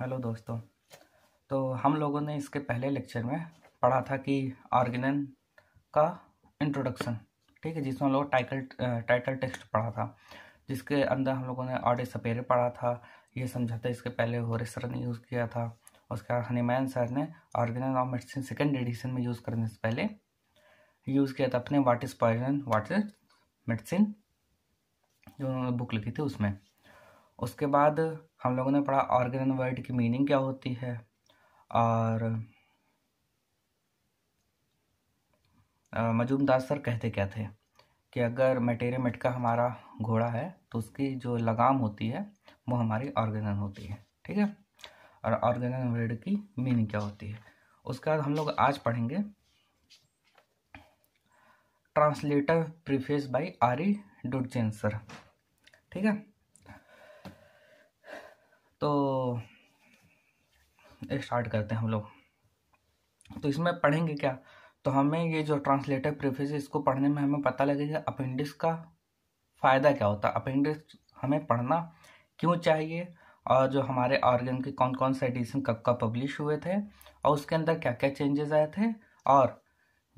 hello दोस्तों तो हम लोगों ने इसके पहले लेक्चर में पढ़ा था कि ऑर्गेनन का इंट्रोडक्शन ठीक है जिसमें हम लोग टाइटल टाइटल टेक्स्ट पढ़ा था जिसके अंदर हम लोगों ने ऑडे सपेरे पढ़ा था ये समझा था इसके पहले होरे सर ने यूज़ किया था उसके बाद हनीमैन सर ने Organon of medicine second edition में यूज़ करने से पहले यूज़ किया था अपने what is poison what is medicine जो उन्होंने बुक लिखी थी उसमें उसके बाद हम लोगों ने पढ़ा ऑर्गेन वर्ड की मीनिंग क्या होती है और मजूमदार सर कहते क्या थे कि अगर मटेरे मटका हमारा घोड़ा है तो उसकी जो लगाम होती है वो हमारी ऑर्गेनन होती है ठीक है और ऑर्गेनन वर्ड की मीनिंग क्या होती है उसके बाद हम लोग आज पढ़ेंगे ट्रांसलेटर प्रीफेस बाय आरी ई ठीक है तो स्टार्ट करते हैं हम लोग तो इसमें पढ़ेंगे क्या तो हमें ये जो ट्रांसलेटर प्रिफेस इसको पढ़ने में हमें पता लगेगा अपेंडिक्स का फ़ायदा क्या होता है अपेंडिक्स हमें पढ़ना क्यों चाहिए और जो हमारे ऑर्गन के कौन कौन से एडिशन कब कब पब्लिश हुए थे और उसके अंदर क्या क्या चेंजेस आए थे और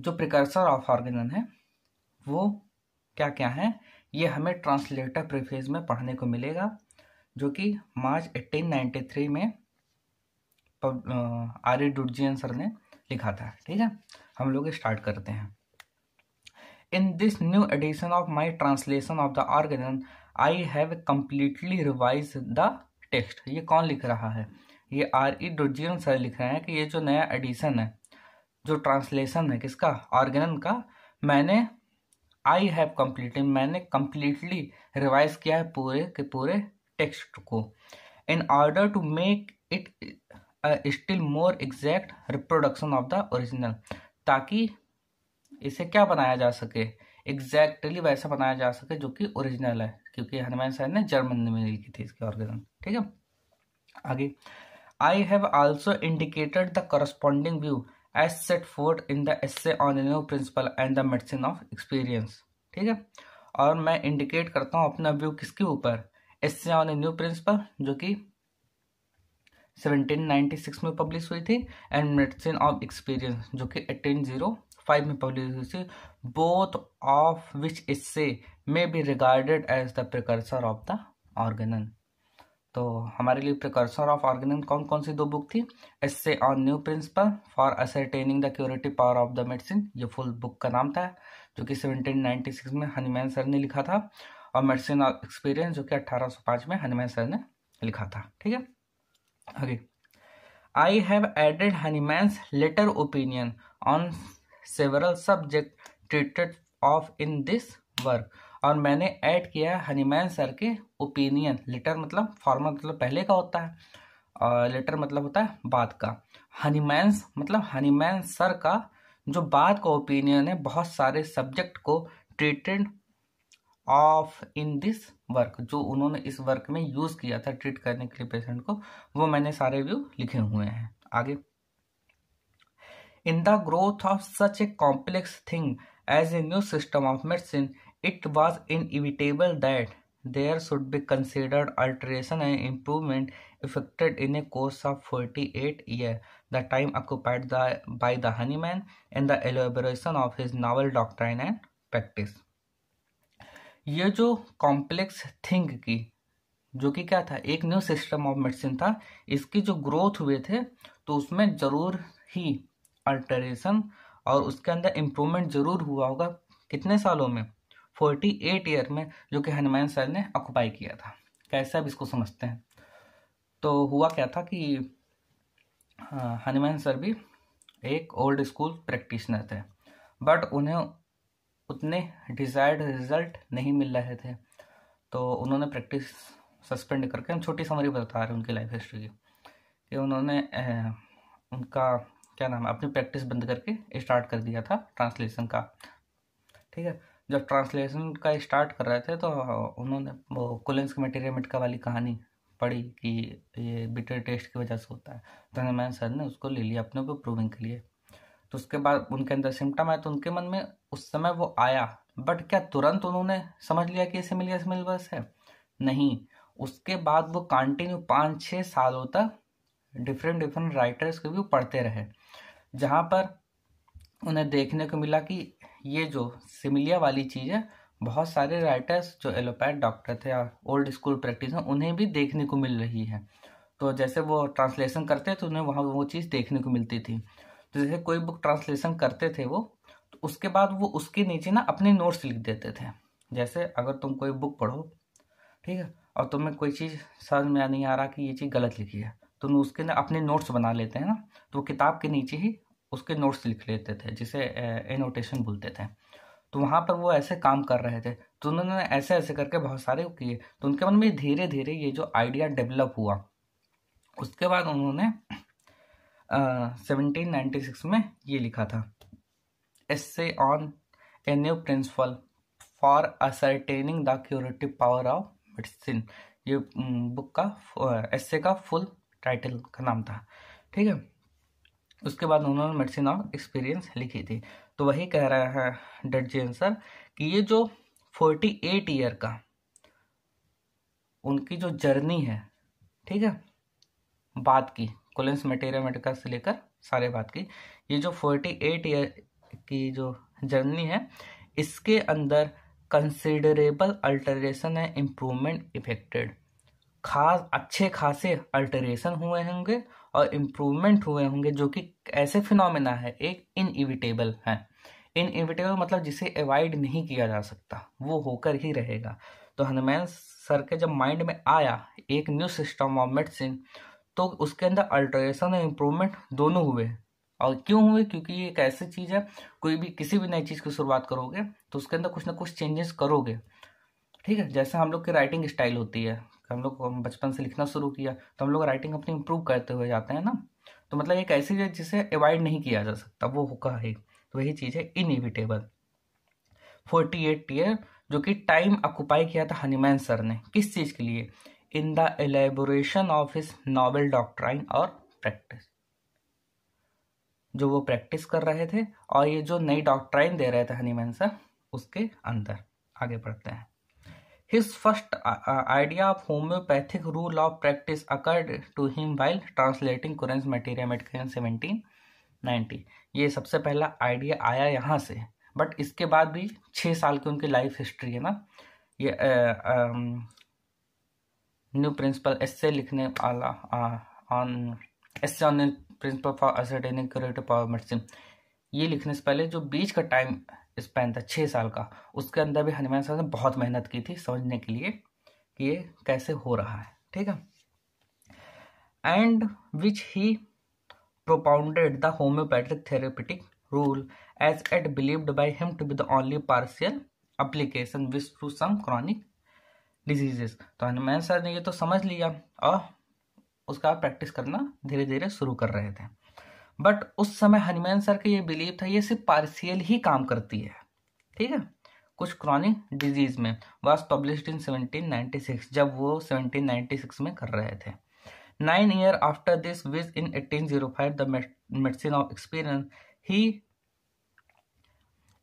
जो प्रिकर्सर ऑफ ऑर्गेनन है वो क्या क्या है ये हमें ट्रांसलेटर प्रिफेज में पढ़ने को मिलेगा जो कि मार्च 1893 में आर्य डुडजियन सर ने लिखा था ठीक है हम लोग स्टार्ट करते हैं in this new edition of my translation of the Organon I have completely revise the text ये कौन लिख रहा है ये आर ई डुडजियन सर लिख रहे हैं कि ये जो नया एडिशन है जो ट्रांसलेशन है किसका ऑर्गेनन का मैंने आई हैव कम्प्लीटली मैंने कम्प्लीटली रिवाइज किया है पूरे के पूरे टेक्स्ट को in order to make it still more exact reproduction of the original ताकि इसे क्या बनाया जा सके एग्जैक्टली वैसा बनाया जा सके जो कि ओरिजिनल है क्योंकि हनुमान साहब ने जर्मन में लिखी थी इसकी ऑर्गेजन ठीक है आगे I have also indicated the corresponding view as set forth in the essay on new principle and the medicine of experience ठीक है और मैं इंडिकेट करता हूँ अपना व्यू किसके ऊपर इससे ऑन ए न्यू प्रिंसिपल जो कि 1796 में पब्लिश हुई थी एंड मेडिसिन ऑफ एक्सपीरियंस जो कि 1805 में पब्लिश हुई थी बोथ ऑफ विच इससे may be regarded as the precursor of the Organon तो हमारे लिए प्रकर्सर ऑफ ऑर्गेनन कौन कौन सी दो बुक थी इससे on new principle for ascertaining the curative power of the medicine ये फुल बुक का नाम था जो कि 1796 में हनीमैन सर ने लिखा था और मेडिसिन ऑफ एक्सपीरियंस जो कि 1805 में हनीमैन सर ने लिखा था ठीक है आगे I have added Hahnemann's later opinion on several subject treated of in this work और मैंने ऐड किया है हनीमैन सर के ओपिनियन लेटर मतलब फॉर्मल मतलब पहले का होता है और लेटर मतलब होता है बाद का हनीमैंस मतलब हनीमैन सर का जो बाद का ओपिनियन है बहुत सारे सब्जेक्ट को treated of in this work जो उन्होंने इस वर्क में यूज़ किया था ट्रीट करने के लिए पेशेंट को वो मैंने सारे व्यू लिखे हुए हैं आगे in the growth of such a complex thing as a new system of medicine it was inevitable that there should be considered alteration and improvement effected in a course of forty eight year the time occupied by the honeyman in the elaboration of his novel doctrine and practice ये जो complex thing की जो कि क्या था एक new system of medicine था इसकी जो ग्रोथ हुए थे तो उसमें ज़रूर ही अल्टरेशन और उसके अंदर इम्प्रूवमेंट ज़रूर हुआ होगा कितने सालों में फोर्टी एट ईयर में जो कि हनुमान सर ने ऑक्यूपाई किया था कैसे अब इसको समझते हैं तो हुआ क्या था कि हाँ, हनुमान सर भी एक ओल्ड स्कूल प्रैक्टिशनर थे बट उन्हें उतने डिज़ायर्ड रिजल्ट नहीं मिल रहे थे तो उन्होंने प्रैक्टिस सस्पेंड करके हम छोटी समरी बता रहे हैं उनकी लाइफ हिस्ट्री की कि उन्होंने उनका क्या नाम है अपनी प्रैक्टिस बंद करके स्टार्ट कर दिया था ट्रांसलेशन का ठीक है जब ट्रांसलेशन का स्टार्ट कर रहे थे तो उन्होंने वो कुलेंस की मिटका वाली कहानी पढ़ी कि ये बिटर टेस्ट की वजह से होता है धनमैन तो सर ने उसको ले लिया अपने को प्रूविंग के लिए तो उसके बाद उनके अंदर सिम्टम आया तो उनके मन में उस समय वो आया बट क्या तुरंत उन्होंने समझ लिया कि सिमिलिया बस है नहीं उसके बाद वो कंटिन्यू पाँच छः सालों तक डिफरेंट डिफरेंट राइटर्स के भी पढ़ते रहे जहाँ पर उन्हें देखने को मिला कि ये जो सिमिलिया वाली चीज़ है बहुत सारे राइटर्स जो एलोपैथ डॉक्टर थे और ओल्ड स्कूल प्रैक्टिस उन्हें भी देखने को मिल रही है तो जैसे वो ट्रांसलेशन करते तो उन्हें वहाँ वो चीज़ देखने को मिलती थी तो जैसे कोई बुक ट्रांसलेशन करते थे वो तो उसके बाद वो उसके नीचे ना अपने नोट्स लिख देते थे जैसे अगर तुम कोई बुक पढ़ो ठीक है और तुम्हें कोई चीज़ समझ में नहीं आ रहा कि ये चीज़ गलत लिखी है तो उसके ना अपने नोट्स बना लेते हैं ना तो किताब के नीचे ही उसके नोट्स लिख लेते थे जिसे एनोटेशन बोलते थे तो वहाँ पर वो ऐसे काम कर रहे थे तो उन्होंने ऐसे ऐसे करके बहुत सारे किए तो उनके मन में धीरे धीरे ये जो आइडिया डेवलप हुआ उसके बाद उन्होंने 1796 नाइन्टी सिक्स में ये लिखा था essay on a new principle for ascertaining the curative power of medicine ये बुक का एसे का फुल टाइटल का नाम था ठीक है उसके बाद उन्होंने मेडिसिन ऑफ एक्सपीरियंस लिखी थी तो वही कह रहे हैं डेट जी सर कि ये जो फोर्टी एट ईयर का उनकी जो जर्नी है ठीक है बात की कोलेंस मटेरिया मेडिका से लेकर सारे बात की ये जो फोर्टी एट ईयर की जो जर्नी है इसके अंदर कंसिडरेबल अल्टरेशन है इम्प्रूवमेंट इफेक्टेड खास अच्छे खासे अल्टरेशन हुए होंगे और इम्प्रूवमेंट हुए होंगे जो कि ऐसे फिनोमेना है एक इनइविटेबल है इनइविटेबल मतलब जिसे अवॉइड नहीं किया जा सकता वो होकर ही रहेगा तो हनुमान सर के जब माइंड में आया एक न्यू सिस्टम ऑफ मेडिसिन तो उसके अंदर अल्ट्रेशन और इम्प्रूवमेंट दोनों हुए और क्यों हुए क्योंकि ये एक ऐसी चीज़ है कोई भी किसी भी नई चीज़ की शुरुआत करोगे तो उसके अंदर कुछ ना कुछ चेंजेस करोगे ठीक है जैसे हम लोग की राइटिंग स्टाइल होती है हम लोग बचपन से लिखना शुरू किया तो हम लोग राइटिंग अपनी इम्प्रूव करते हुए जाते हैं ना तो मतलब एक ऐसी चीज़ जिसे अवॉइड नहीं किया जा सकता वो होगा है तो वही चीज़ है इनइविटेबल फोर्टी एट ईयर जो कि टाइम ऑक्यूपाई किया था हनीमैन सर ने किस चीज़ के लिए in the elaboration of his novel doctrine और प्रैक्टिस जो वो प्रैक्टिस कर रहे थे और ये जो नई डॉक्ट्राइन दे रहे थे हनीमैन सर उसके अंदर आगे बढ़ते हैं his first idea of homoeopathic rule of practice occurred to him while translating Cullen's materia medical seventeen ninety ये सबसे पहला आइडिया आया यहाँ से बट इसके बाद भी छः साल की उनकी लाइफ हिस्ट्री है ना ये uh, um, new principle essay से लिखने वाला on essay on principle for ascertaining curative power medicine ये लिखने से पहले जो बीच का टाइम स्पेन था छः साल का उसके अंदर भी हनुमान साहब ने बहुत मेहनत की थी समझने के लिए कि ये कैसे हो रहा है ठीक है and which he propounded the homoeopathic therapeutic rule as it believed by him to be the only partial application which to some chronic diseases तो हनुमान सर ने ये तो समझ लिया और उसका प्रैक्टिस करना धीरे धीरे शुरू कर रहे थे बट उस समय हनुमान सर का ये बिलीव था ये सिर्फ पार्सियल ही काम करती है ठीक है कुछ क्रॉनिक डिजीज में वॉज पब्लिश इन 1796 जब वो 1796 में कर रहे थे nine year after this viz in 1805 the medicine of experience he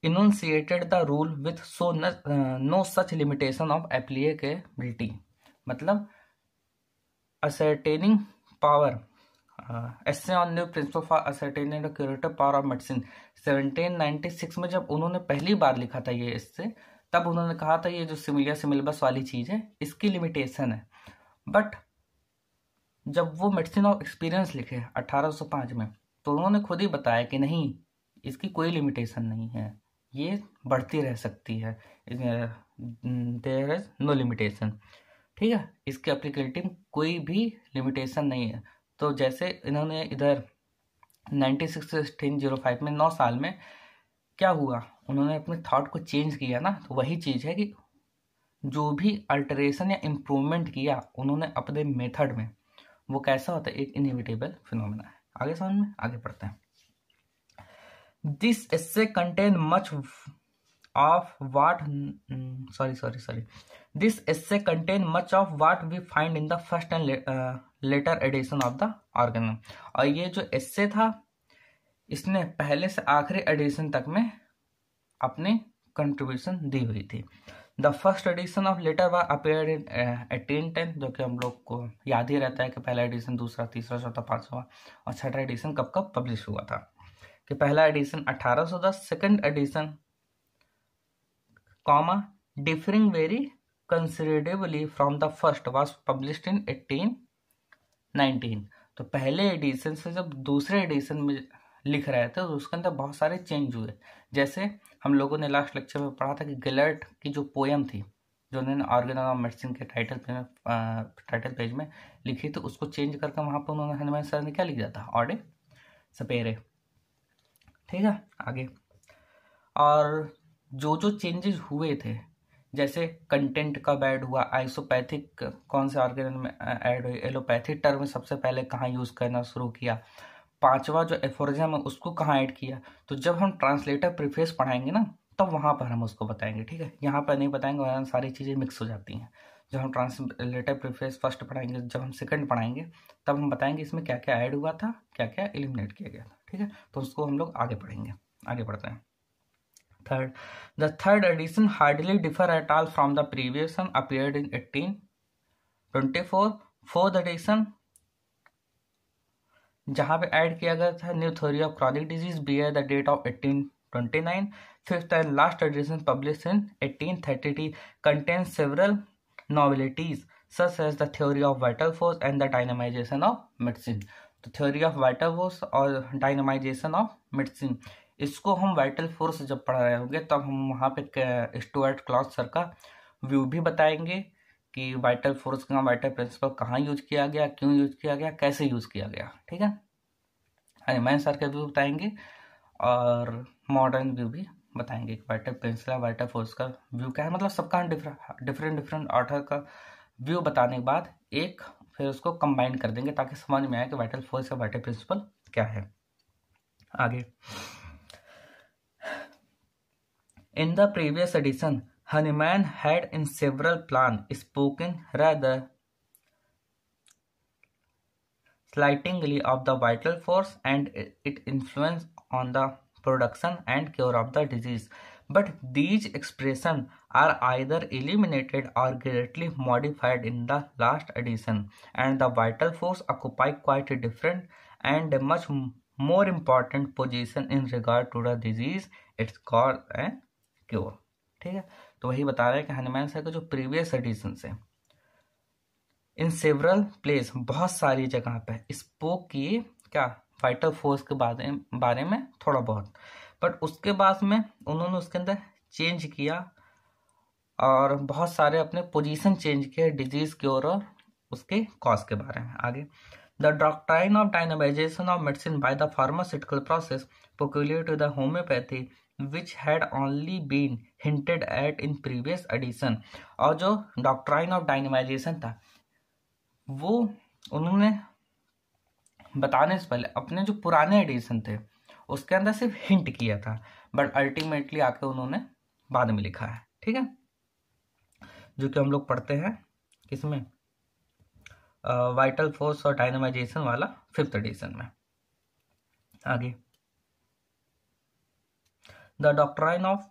enunciated the rule with so no such limitation of applicability मतलब ascertaining power essay on new principle for ascertaining curative power of medicine 1796 में जब उन्होंने पहली बार लिखा था ये इससे तब उन्होंने कहा था ये जो सिमिलिया सिमिलबस वाली चीज़ है इसकी लिमिटेशन है बट जब वो मेडिसिन ऑफ एक्सपीरियंस लिखे 1805 में तो उन्होंने खुद ही बताया कि नहीं इसकी कोई लिमिटेशन नहीं है ये बढ़ती रह सकती है देर इज नो लिमिटेशन ठीक है इसके में कोई भी लिमिटेशन नहीं है तो जैसे इन्होंने इधर ninety six sixteen zero five में नौ साल में क्या हुआ उन्होंने अपने थॉट को चेंज किया ना तो वही चीज़ है कि जो भी अल्टरेशन या इम्प्रूवमेंट किया उन्होंने अपने मेथड में वो कैसा होता है एक इनिविटेबल फिनोमेना है आगे समझ में आगे पढ़ते हैं this essay contain much of what sorry sorry sorry this essay contain much of what we find in the first and later edition of the Organon और ये जो एसे था इसने पहले से आखिरी एडिशन तक में अपने कंट्रीब्यूशन दी हुई थी the first edition of latter war appear in eighteen ten जो कि हम लोग को याद ही रहता है कि पहला एडिशन दूसरा तीसरा चौथा पांचवा और छठा एडिशन कब कब पब्लिश हुआ था कि पहला edition 1810 second edition comma differing very considerably from the first was published in 1819 तो पहले एडिशन से जब दूसरे एडिशन में लिख रहे थे तो उसके अंदर बहुत सारे चेंज हुए जैसे हम लोगों ने लास्ट लेक्चर में पढ़ा था कि गिलर्ट की जो पोएम थी जो उन्होंने ऑर्गन ऑफ मेडिसिन के टाइटल पेज में टाइटल पेज में लिखी तो उसको चेंज करके वहाँ पर उन्होंने हनुमान सर ने क्या लिख दिया था ऑडे सपेरे ठीक है आगे और जो जो चेंजेस हुए थे जैसे कंटेंट कब ऐड हुआ आइसोपैथिक कौन से ऑर्गेन में ऐड हुई एलोपैथिक टर्म सबसे पहले कहाँ यूज़ करना शुरू किया पांचवा जो एफोरिजम है उसको कहाँ ऐड किया तो जब हम ट्रांसलेटर प्रिफेस पढ़ाएंगे ना तब तो वहाँ पर हम उसको बताएंगे ठीक है यहाँ पर नहीं बताएंगे वहाँ सारी चीज़ें मिक्स हो जाती हैं जब हम ट्रांसलेटर प्रिफेस फर्स्ट पढ़ाएंगे जब हम सेकंड पढ़ाएंगे तब हम बताएंगे इसमें क्या क्या ऐड हुआ था क्या क्या एलिमिनेट किया गया था ठीक है तो उसको हम लोग आगे पढ़ेंगे आगे पढ़ते हैं third the third edition hardly differ at all from the previous one previous in appeared twenty four fourth edition जहां पे ऐड किया गया था new theory of chronic disease be bear the date of twenty nine fifth and last edition publish in thirty 1833 contain several novelties such as the theory of vital force and the dynamisation of medicine तो theory of vital force और dynamisation of medicine इसको हम vital force जब पढ़ रहे होंगे तब हम वहाँ पे स्टूअर्ट क्लॉथ सर का व्यू भी बताएंगे कि वाइटल फोर्स का वाइटल प्रिंसिपल कहाँ यूज किया गया क्यों यूज किया गया कैसे यूज किया गया ठीक है हरिमैन सर के व्यू बताएंगे और मॉडर्न व्यू भी बताएंगे कि वाइटल प्रिंसिपल वाइटल फोर्स का व्यू क्या है मतलब सबका डिफरेंट डिफरेंट डिफरेंट ऑथर का व्यू बताने के बाद एक फिर उसको कंबाइन कर देंगे ताकि समझ में आए कि वाइटल फोर्स या वाइटल प्रिंसिपल क्या है आगे in the previous edition Hahnemann had in several plan spoken rather slightingly of the vital force and it influence on the production and cure of the disease but these expressions are either eliminated or greatly modified in the last edition and the vital force occupy quite a different and a much more important position in regard to the disease its cause and cure ठीक है तो वही बता रहा है कि Hanuman sir का जो प्रीवियस एडिशन से इन सेवरल प्लेस बहुत सारी जगह पे स्पोक किए क्या फाइटर फोर्स के बारे बारे में थोड़ा बहुत बट उसके बाद में उन्होंने उसके अंदर चेंज किया और बहुत सारे अपने पोजीशन चेंज किए डिजीज की ओर और उसके कॉज के बारे में आगे the doctrine of dynamisation of medicine by the pharmaceutical process peculiar to the homoeopathy which had only been hinted at in previous edition और जो डॉक्ट्राइन ऑफ डायनमाइजेशन था वो उन्होंने बताने से पहले अपने जो पुराने एडिशन थे उसके अंदर सिर्फ हिंट किया था बट अल्टीमेटली आके उन्होंने बाद में लिखा है ठीक है जो कि हम लोग पढ़ते हैं किसमें वाइटल फोर्स और डायनामाइजेशन वाला फिफ्थ एडिशन में आगे द डॉक्ट्राइन ऑफ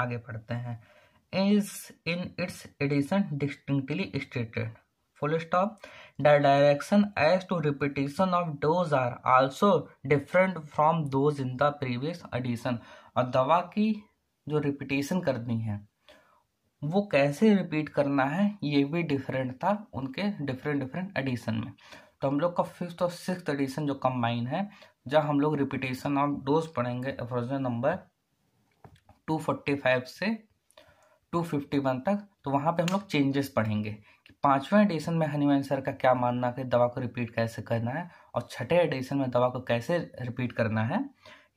आगे पढ़ते हैं is in its edition distinctly stated full stop the direction as to repetition of dose are also different from dose in the previous edition और दवा की जो रिपीटेशन करनी है वो कैसे रिपीट करना है ये भी डिफरेंट था उनके डिफरेंट डिफरेंट एडिशन में तो हम लोग का फिफ्थ और सिक्स एडिशन जो कम्बाइन है जहाँ हम लोग रिपीटेशन ऑफ डोज पढ़ेंगे नंबर 245 से 251 तक तो वहाँ पे हम लोग चेंजेस पढ़ेंगे पांचवें एडिशन में हनीमैन सर का क्या मानना है कि दवा को रिपीट कैसे करना है और छठे एडिशन में दवा को कैसे रिपीट करना है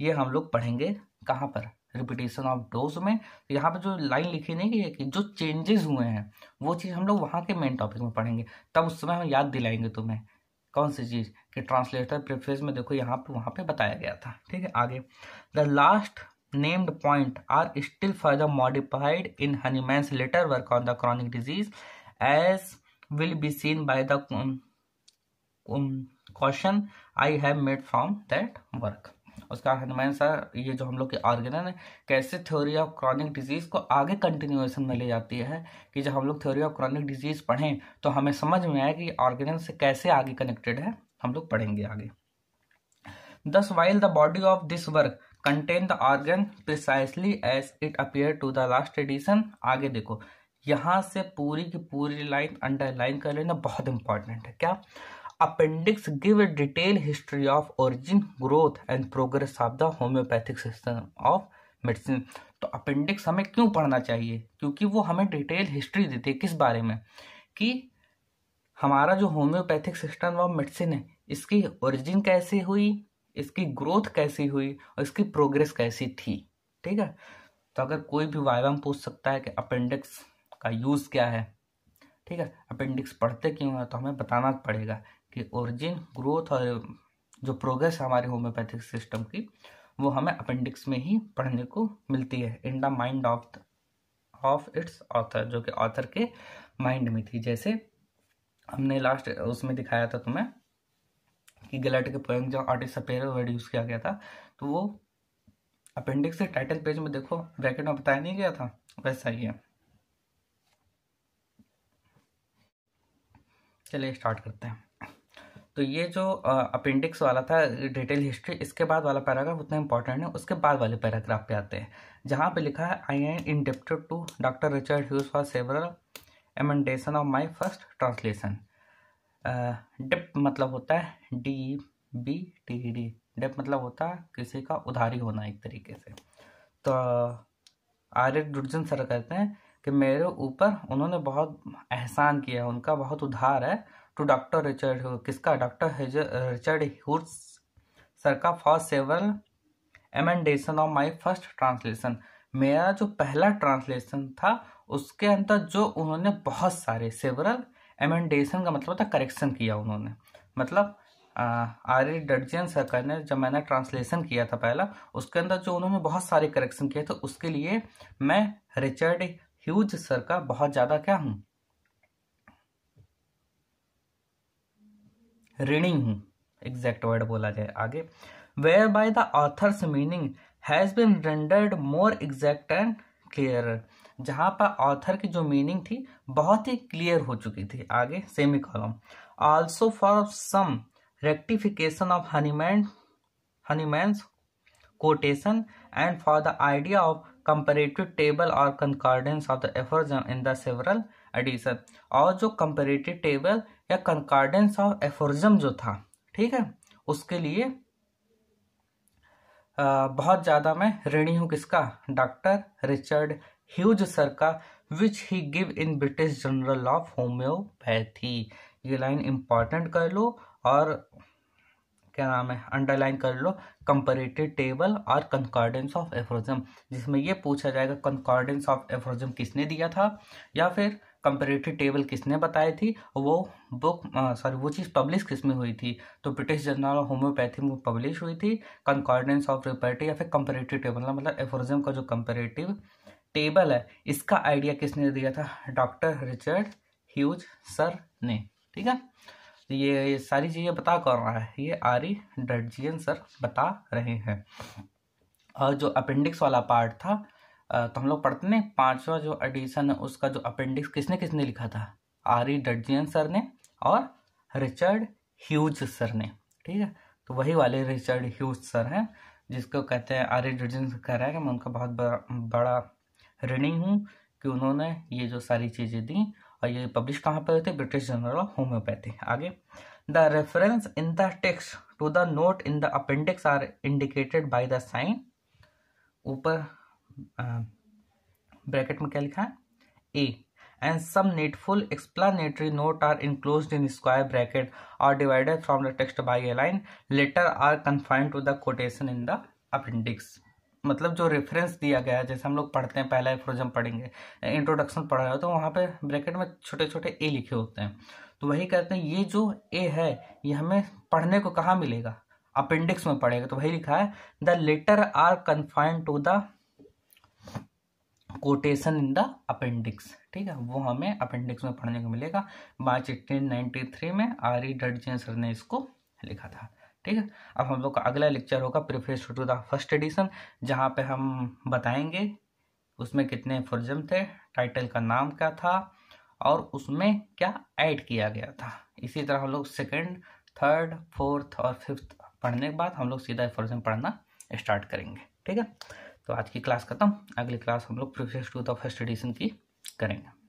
ये हम लोग पढ़ेंगे कहाँ पर रिपीटेशन ऑफ डोज में तो यहाँ पर जो लाइन लिखी नहीं गई है कि जो चेंजेस हुए हैं वो चीज़ हम लोग वहाँ के मेन टॉपिक में पढ़ेंगे तब उस समय हम याद दिलाएंगे तुम्हें कौन सी चीज़ कि ट्रांसलेटर प्रेफरेंस में देखो यहाँ पे वहाँ पे बताया गया था ठीक है आगे the last named point are still further modified in Hahnemann later work on the chronic diseases as will be seen by the question I have made from that work उसका हनुमान सर ये जो हम लोग के Organon है कैसे theory of chronic disease को आगे कंटिन्यूएशन में ले जाती है कि जब हम लोग थ्योरी ऑफ क्रॉनिक डिजीज़ पढ़ें तो हमें समझ में आए कि ऑर्गेनन से कैसे आगे कनेक्टेड है हम लोग पढ़ेंगे आगे दस while the body of this work contain the Organon precisely as it appear to the last edition आगे देखो यहाँ से पूरी की पूरी लाइन अंडरलाइन कर लेना बहुत इंपॉर्टेंट है क्या appendix give a detail history of origin growth and progress of the homoeopathic system of medicine तो अपेंडिक्स हमें क्यों पढ़ना चाहिए क्योंकि वो हमें डिटेल हिस्ट्री देती है किस बारे में कि हमारा जो होम्योपैथिक सिस्टम ऑफ मेडिसिन है इसकी ओरिजिन कैसी हुई इसकी ग्रोथ कैसी हुई और इसकी प्रोग्रेस कैसी थी ठीक है तो अगर कोई भी वायवा पूछ सकता है कि अपेंडिक्स का यूज़ क्या है ठीक है अपेंडिक्स पढ़ते क्यों है तो हमें बताना पड़ेगा कि ओरिजिन ग्रोथ और जो प्रोग्रेस हमारे होम्योपैथिक सिस्टम की वो हमें अपेंडिक्स में ही पढ़ने को मिलती है in the mind of of its author जो कि ऑथर के माइंड में थी जैसे हमने लास्ट उसमें दिखाया था तुम्हें कि गलट के पोएम जो आर्टिस्ट सपेरो वर्ड यूज़ किया गया था तो वो अपेंडिक्स के टाइटल पेज में देखो ब्रैकेट में बताया नहीं गया था वैसा ही है चलिए स्टार्ट करते हैं तो ये जो अपेंडिक्स वाला था डिटेल हिस्ट्री इसके बाद वाला पैराग्राफ उतना इंपॉर्टेंट है उसके बाद वाले पैराग्राफ पे आते हैं जहाँ पे लिखा है I am indebted to doctor Richard Hughes for several emendation of my first translation dip मतलब होता है D B T D dip मतलब होता है किसी का उधारी होना एक तरीके से तो आर्य गुर्जन सर कहते हैं कि मेरे ऊपर उन्होंने बहुत एहसान किया उनका बहुत उधार है टू डॉक्टर रिचर्ड किसका डॉक्टर रिचर्ड हुर्स सर का first several emendation of my first translation मेरा जो पहला ट्रांसलेशन था उसके अंदर जो उन्होंने बहुत सारे सेवरल एमेंडेशन का मतलब था करेक्शन किया उन्होंने मतलब आर ए डर्जियन सरकार ने जब मैंने ट्रांसलेशन किया था पहला उसके अंदर जो उन्होंने बहुत सारे करेक्शन किए थे उसके लिए मैं रिचर्ड ह्यूज सर का बहुत ज्यादा क्या हूं ऋणी हूं एग्जैक्ट वर्ड बोला जाए आगे where by the author's meaning has been rendered more exact and clear जहां पर ऑथर की जो मीनिंग थी बहुत ही क्लियर हो चुकी थी आगे semicolon also for some rectification of Hahnemann Hahnemann quotation and for the idea of comparative table और concordance of the effort in the several edition और जो कंपेरेटिव टेबल या कंकार्डेंस ऑफ एफर्जम जो था ठीक है उसके लिए बहुत ज्यादा मैं ऋणी हूं किसका डॉक्टर रिचर्ड ह्यूज सर का which he give in British journal of homoeopathy ये लाइन इंपॉर्टेंट कर लो और क्या नाम है अंडरलाइन कर लो कंपेरेटिव टेबल और कंकॉर्डेंस ऑफ एफ्रोजम जिसमें ये पूछा जाएगा कंकॉर्डेंस ऑफ एफ्रोजम किसने दिया था या फिर कंपेरेटिव टेबल किसने बताई थी वो बुक सॉरी वो चीज़ पब्लिश किस में हुई थी तो ब्रिटिश जर्नल ऑफ होम्योपैथी में पब्लिश हुई थी कंकॉर्डेंस ऑफ रिपर्टी या फिर कंपेरेटिव टेबल मतलब एफ्रोजम मतलब का जो कंपेरेटिव टेबल है इसका आइडिया किसने दिया था डॉक्टर रिचर्ड ह्यूज सर ने ठीक है ये ये सारी चीज़ें बता कर रहा है ये आरी डर्जियन सर बता रहे हैं और जो अपेंडिक्स वाला पार्ट था तो हम लोग पढ़ते हैं पांचवा जो एडिशन है उसका जो अपेंडिक्स किसने किसने लिखा था आरी डर्जियन सर ने और रिचर्ड ह्यूज सर ने ठीक है तो वही वाले रिचर्ड ह्यूज सर हैं जिसको कहते हैं आरी डर्जियन सर कह रहा है कि मैं उनका बहुत बड़ा ऋणी हूँ कि उन्होंने ये जो सारी चीज़ें दी और ये पब्लिश कहाँ पर हुए थे ब्रिटिश जर्नल ऑफ होम्योपैथी आगे the reference in the text to the note in the appendix are indicated by the sign ऊपर ब्रैकेट में क्या लिखा है a and some needful explanatory note are enclose in square bracket are divided from the text by a line letter are confined to the quotation in the appendix मतलब जो reference दिया गया है जैसे हम लोग पढ़ते हैं पहला एफोरिज्म पढ़ेंगे इंट्रोडक्शन पढ़ रहे हो तो वहाँ पे ब्रैकेट में छोटे छोटे ए लिखे होते हैं तो वही कहते हैं ये जो ए है ये हमें पढ़ने को कहाँ मिलेगा अपेंडिक्स में पढ़ेगा तो वही लिखा है the letter are confined to the quotation in the appendix ठीक है वो हमें अपेंडिक्स में पढ़ने को मिलेगा मार्च एटीन थ्री में आर ई e डट ने इसको लिखा था ठीक है अब हम लोग का अगला लेक्चर होगा preface to the first edition जहाँ पे हम बताएंगे उसमें कितने फुर्जम थे टाइटल का नाम क्या था और उसमें क्या ऐड किया गया था इसी तरह हम लोग सेकेंड थर्ड फोर्थ और फिफ्थ पढ़ने के बाद हम लोग सीधा फर्जम पढ़ना स्टार्ट करेंगे ठीक है तो आज की क्लास खत्म अगली क्लास हम लोग preface to the first edition की करेंगे